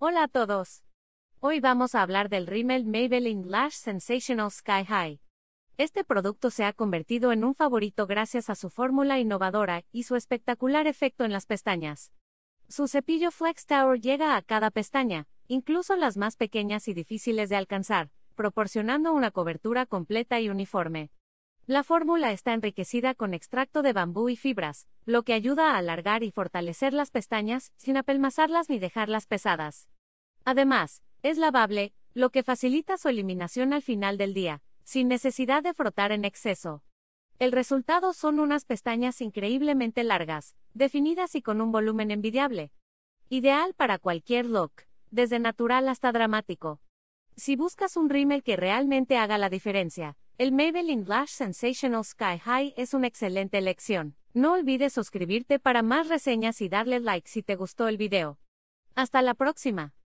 Hola a todos. Hoy vamos a hablar del Rimmel Maybelline Lash Sensational Sky High. Este producto se ha convertido en un favorito gracias a su fórmula innovadora y su espectacular efecto en las pestañas. Su cepillo Flex Tower llega a cada pestaña, incluso las más pequeñas y difíciles de alcanzar, proporcionando una cobertura completa y uniforme. La fórmula está enriquecida con extracto de bambú y fibras, lo que ayuda a alargar y fortalecer las pestañas sin apelmazarlas ni dejarlas pesadas. Además, es lavable, lo que facilita su eliminación al final del día, sin necesidad de frotar en exceso. El resultado son unas pestañas increíblemente largas, definidas y con un volumen envidiable. Ideal para cualquier look, desde natural hasta dramático. Si buscas un rímel que realmente haga la diferencia, el Maybelline Lash Sensational Sky High es una excelente elección. No olvides suscribirte para más reseñas y darle like si te gustó el video. Hasta la próxima.